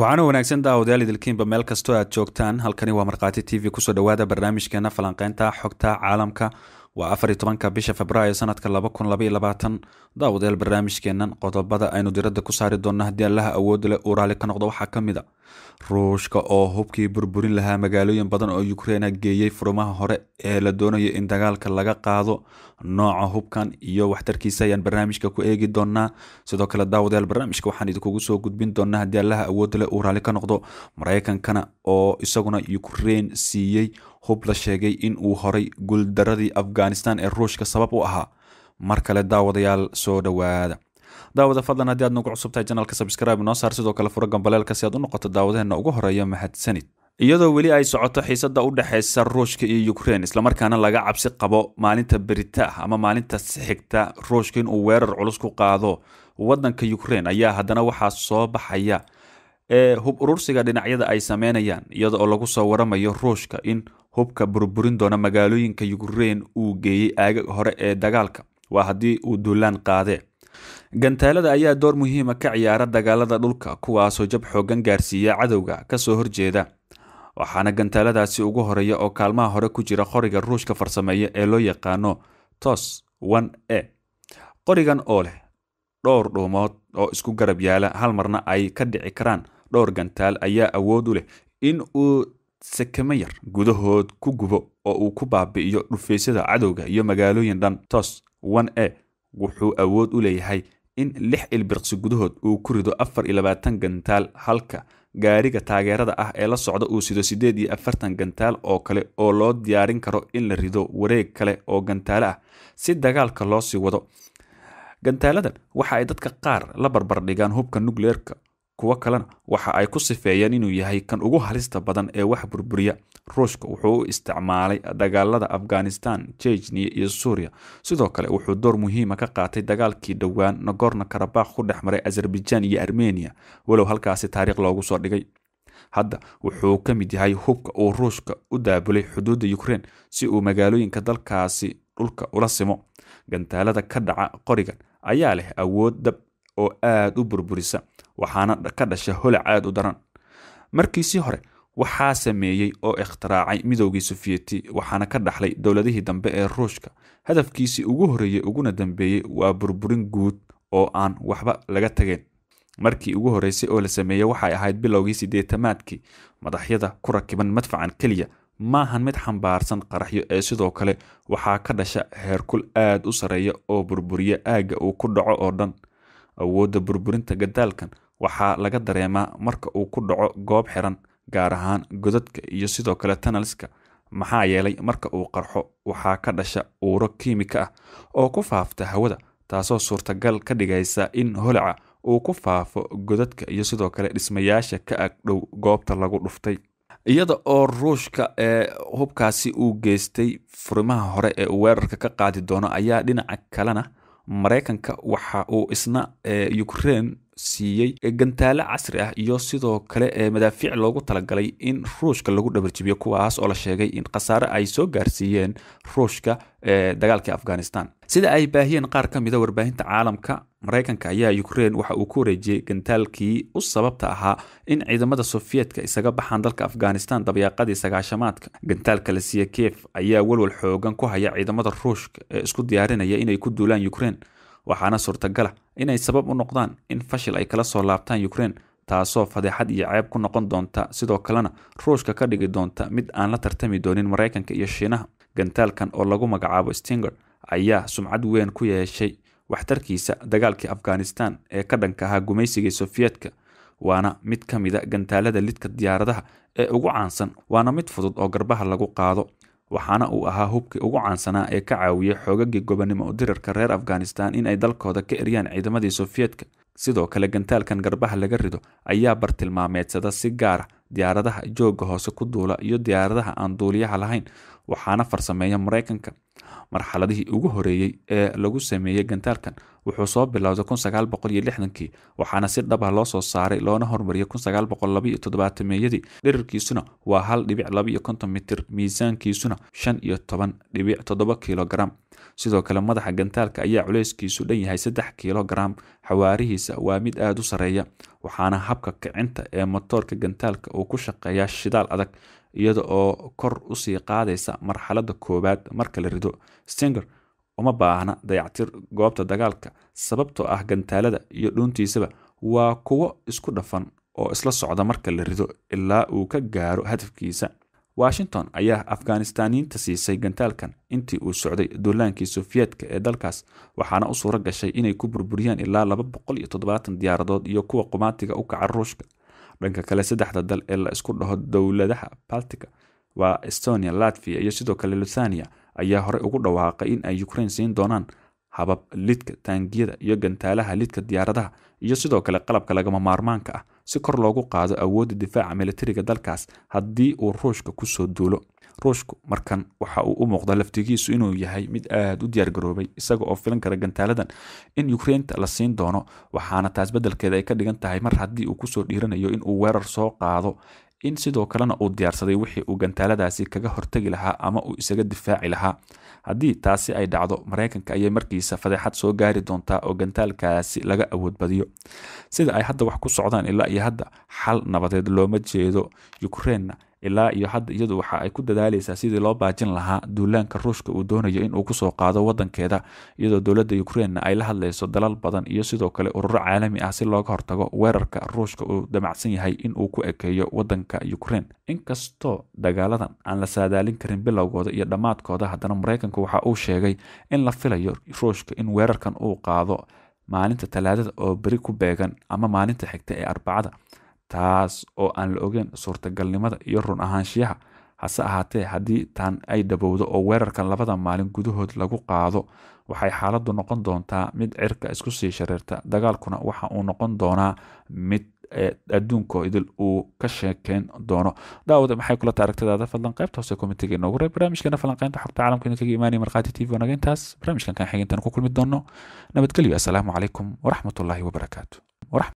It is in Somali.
waxaana wanaagsan daawadeyaal idilkiinba meel kastoo aad joogtaan halkani waa markhaati t v kusoo dhawaada barnaamijkeena falanqeynta xogta caalamka waa afar iyo tobanka bisha februaayo sanadka laba kun labaiyo labaatan daawadayaal barnaamijkeennan qodobada aynu diradda ku saari doonno haddii allaha awood leh uu raalli ka noqdo waxaa ka mid a ruushka oo hubkii burburin lahaa magaalooyin badan oo ukreina geeyey furumaha hore ee la doonayo in dagaalka laga qaado nooca hubkan iyo waxtarkiisa ayaan barnaamijka ku eegi doonaa sidoo kale daawadayaal barnaamijka waxaan idinkugu soo gudbin doonaa haddii allaha awood leh uu raalli ka noqdo maraykankana oo isaguna ukrain siiyey hub la sheegay in uu horay guuldaradii afghanistan ee ruushka sabab u ahaa mar kale daawadayaal soo dhowaada daawada fadlan haddii aad nagu cusub tahay janalka sabskraibe noo saar sidoo kale furo gambaleelka si aad u noqoto daawadaheenna ugu horeeya mahadsanid iyadoo weli ay socoto xiisadda u dhexaysa ruushka iyo ukrein islamarkaana laga cabsi qabo maalinta berita ama maalinta xigta ruushka inuu weerar culus ku qaado waddanka ukrein ayaa haddana waxaa soo baxaya ee hub urursiga dhinacyada ay sameynayaan iyada oo lagu soo waramayo ruushka in hubka burburin doona magaalooyinka ukrein uu geeyey aagag hore ee dagaalka waa haddii uu duulaan qaadee gantaalada ayaa door muhiima ah ka ciyaara dagaalada dhulka kuwaasoo jab xoogan gaarsiiya cadowga kasoo horjeeda waxaana gantaaladaasi ugu horeeya oo kaalmaha hore ku jira qoriga ruushka farsameeya ee loo yaqaano tos e qorigan oo leh dhowr dhuumood oo isku garab yaala hal marna ay ka dhici karaan dhowr gantaal ayaa awood u leh in uu sakamayar gudahood ku gubo oo uu ku baabi'iyo dhufeysyada cadowga iyo magaalooyin dhan tos a wuxuu awood u leeyahay in lix ilbirqsi gudahood uu ku rido afar iyo labaatan gantaal halka gaariga taageerada ah ee la socda uu sido siddeed iyo afartan gantaal oo kale oo loo diyaarin karo in la rido wareeg kale oo gantaale ah si dagaalka loo sii wado gantaaladan waxa ay dadka qaar la barbar dhigaan hubka nukleerka kuwo kalena waxa ay ku sifeeyeen inuu yahay kan ugu halista badan ee wax burburiya ruushka wuxuu u isticmaalay dagaalada afghanistan jejniya iyo suuriya sidoo kale wuxuu door muhiima ah ka qaatay dagaalkii dhowaan nagorno karabakh ku dhex maray azerbaijan iyo armeniya walow halkaasi taariikh loogu soo dhigay hadda wuxuu ka mid yahay hubka uu ruushka u daabulay xuduudda ukrein si uu magaalooyinka dalkaasi dhulka ula simo gantaalada ka dhaca qorigan ayaa leh awood dab oo aad u burburisa waxaana ka dhasha holac aad u daran markiisii hore waxaa sameeyey oo ikhtiraacay midowgii sufiyeti waxaana ka dhaxlay dowladihii dambe ee ruushka hadafkiisii ugu horreeyey uguna dambeeyey waa burburin guud oo aan waxba laga tageen markii ugu horreysay oo la sameeyey waxay ahayd bilowgii sideetamaadkii madaxyada ku rakiban madfacan keliya maahan mid xambaarsan qaraxyo ee sidoo kale waxaa ka dhasha heerkul aad u sarreeya oo burburiya aagga uu ku dhaco oo dhan awoodda burburinta gadaalkan waxaa laga dareemaa marka uu ku dhaco goob xiran gaar ahaan godadka iyo sidoo kale tanalska maxaa yeelay marka uu qarxo waxaa ka dhasha uuro kiimika ah oo ku faafta hawada taasoo suurtagal ka dhigaysa in holaca uu ku faafo godadka iyo sidoo kale dhismayaasha ka ag dhow goobta lagu dhuftay iyada oo ruushka ee eh, hubkaasi uu geystay furimaha hore ee uu weerarka ka qaadi doono ayaa dhinaca kalena maraykanka waxa uu isna ukraine siiyey gantaale casri ah iyo sidoo kale madaafiic loogu talagalay in ruushka lagu dhabarjibiyo kuwaas oo la sheegay in khasaare ay soo gaarsiiyeen ruushka dagaalkii afghanistan sida ay baahiyeen qaar ka mida ah warbaahinta caalamka maraykanka ayaa ukrain waxa uu ku wareejiyey gantaalkii u sababta ahaa in ciidamada sovyeetka isaga baxaan dalka afghanistan dabyaaqadii sagaashamaadka gantaalka la siiye kiev ayaa walwal xoogan ku haya ciidamada ruushka ee isku diyaarinaya inay ku duulaan ukrein waxaana suurtagala inay sabab u noqdaan in fashil ay kala soo laabtaan ukrain taasoo fadeexad iyo ceeb ku noqon doonta sidoo kalena ruushka ka dhigi doonta mid aan la tartami doonin maraykanka iyo shiinaha gantaalkan oo lagu magacaabo stinger ayaa sumcad weyn ku yeeshay waxtarkiisa dagaalkii afghanistan ee ka dhanka ahaa gumaysigii sofiyeetka waana mid ka mida gantaalada lidka diyaaradaha ee ugu caansan waana mid fudud oo garbaha lagu qaado waxaana uu ahaa hubkii ugu caansanaa ee ka caawiyay xoogagii gobonimo u dirarka reer afghanistan in ay dalkooda ka eryaan ciidamadii sofiyeetka sidoo kale gantaalkan garbaha laga rido ayaa bartilmaameedsada si gaara ah diyaaradaha jooga hoose ku duula iyo diyaaradaha aan duuliyaha lahayn waxaana farsameeya maraykanka marxaladihii ugu horeeyey ee lagu sameeyey gantaalkan wuxuu soo bilowday kii waxaana si dhab ah loo soo saaray loona hormariyay meeyadii dherarkiisuna waa hal dhibic labayo konton mitir miisaankiisuna shan iyo toban dhibic toddoba kilogaram sidoo kale madaxa gantaalka ayaa culayskiisu dhan yahay saddex kilogaram xawaarihiisa waa mid aada u sarreeya waxaana habka kicinta ee motoorka gantaalka uu ku shaqeeyaa shidaal adag iyada oo kor usii qaadaysa marxaladda koowaad marka la rido stinger uma baahna dayactir goobta dagaalka sababtoo ah gantaalada iyo dhuuntiisaba waa kuwo isku dhafan oo isla socda marka la rido ilaa uu ka gaaro hadafkiisa washington ayaa afghanistaaniyiinta siisay gantaalkan intii uu socday duulaankii sofiyeetka ee dalkaas waxaana u suuro gashay inay ku burburiyaan ilaa laba boqol iyo toddobaatan diyaaradood iyo kuwa qumaatiga u kaca ruushka dhanka kale saddexda dal ee la isku dhaho dowladaha baltica waa estonia latvia iyo sidoo kale lithania ayaa horey ugu dhawaaqay in ay ukraine siin doonaan habab lidka taangiyada iyo gantaalaha lidka diyaaradaha iyo sidoo kale qalabka lagama maarmaanka ah si kor loogu qaado awoodda difaaca militariga dalkaas haddii uu ruushka kusoo duulo ruushku markan waxa uu u muuqda laftigiisu inuu yahay mid aad u diyaargaroobay isaga oo filan kara gantaaladan in ukrainta la siin doono waxaana taas beddelkeeda ay ka dhigan tahay mar haddii uu kusoo dhiiranayo in uu weerar soo qaado in sidoo kalena uu diyaarsaday wixii uu gantaaladaasi kaga hortegi lahaa ama uu isaga difaaci lahaa haddii taasi ay dhacdo maraykanka ayay markiisa fadeexad soo gaari doontaa oo gantaalkaasi laga awood badiyo sida ay hadda wax ku socdaan ilaa iyo hadda xal nabadeed looma jeedo yukreinna ilaa iyo hadda iyadu waxa ay ku dadaaleysaa sidii loo baajin lahaa duulaanka ruushka uu doonayo in uu kusoo qaado wadankeeda iyadoo dowladda ukreina ay la hadleyso dalal badan iyo sidoo kale ururo caalami ah si looga hortago weerarka ruushka uu damacsan yahay inuu ku ekeeyo wadanka ukrein inkastoo dagaaladan aan la saadaalin karin bilowgooda iyo dhammaadkooda haddana maraykanka waxa uu sheegay in la filayo ruushka in weerarkan uu qaado maalinta talaadada oo beri ku beegan ama maalinta xigta ee arbacada taas oo aan la ogeyn suurtagalnimada iyo run ahaanshiyaha hase ahaatee haddii tan ay dhabowdo oo weerarkan labada maalin gudahood lagu qaado waxay xaaladdu noqon doontaa mid cirka isku sii shareerta dagaalkuna waxa uu noqon doonaa mid eh, adduunko idil uu ka sheekeyn doono daawad maxay kula taaragtadaada fadlan qaybta hoose komitiga inoogu reeb barnaamijkeena falanqaynta xogta caalamka idin kaga imaanaya markhaati tv wanaga intaas barnaamijkan kan xigintan ku kulmi doono nabadgelyo assalaamu calaykum waraxmatullaahi wabarakaatu